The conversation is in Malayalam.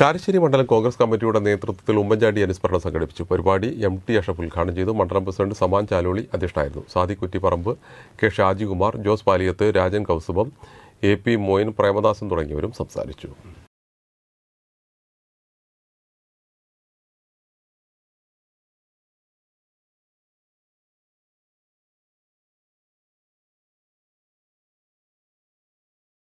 കാരശ്ശേരി മണ്ഡലം കോൺഗ്രസ് കമ്മിറ്റിയുടെ നേതൃത്വത്തിൽ ഉമ്മൻചാണ്ടി അനുസ്മരണം സംഘടിപ്പിച്ചു പരിപാടി എം ടി അഷഫ് ഉദ്ഘാടനം ചെയ്തു മണ്ഡലം പ്രസിഡന്റ് സമാൻ ചാലോളി അധ്യക്ഷനായിരുന്നു Sadi Kuttiparamb K Shajikumar Jose Paliyath Rajan Kausubam A P Moin Premadasan തുടങ്ങിയവരും സംസാരിച്ചു